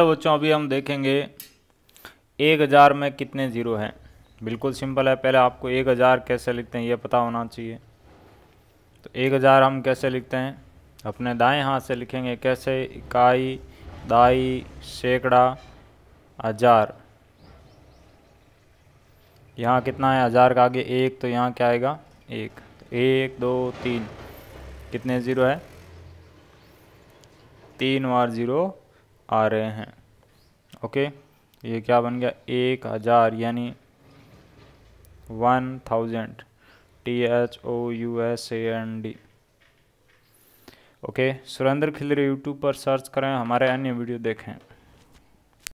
बच्चों अभी हम देखेंगे एक हज़ार में कितने ज़ीरो हैं बिल्कुल सिंपल है पहले आपको एक हज़ार कैसे लिखते हैं ये पता होना चाहिए तो एक हज़ार हम कैसे लिखते हैं अपने दाएं हाथ से लिखेंगे कैसे इकाई दाई सैकड़ा हज़ार यहाँ कितना है हज़ार का आगे एक तो यहाँ क्या आएगा एक तो एक दो तीन कितने ज़ीरो है तीन बार ज़ीरो आ रहे हैं ओके ये क्या बन गया एक हज़ार यानी one thousand T H O U S A N D okay Surendra Khilare YouTube पर सर्च करें हमारे अन्य वीडियो देखें